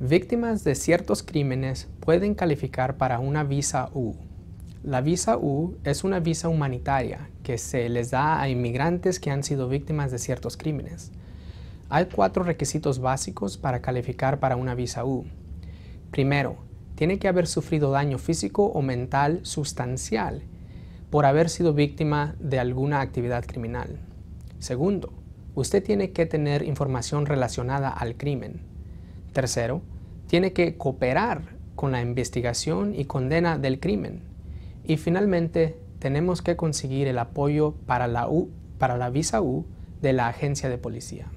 Víctimas de ciertos crímenes pueden calificar para una visa U. La visa U es una visa humanitaria que se les da a inmigrantes que han sido víctimas de ciertos crímenes. Hay cuatro requisitos básicos para calificar para una visa U. Primero, tiene que haber sufrido daño físico o mental sustancial por haber sido víctima de alguna actividad criminal. Segundo, usted tiene que tener información relacionada al crimen. Tercero, tiene que cooperar con la investigación y condena del crimen. Y finalmente, tenemos que conseguir el apoyo para la, visa U de la agencia de policía.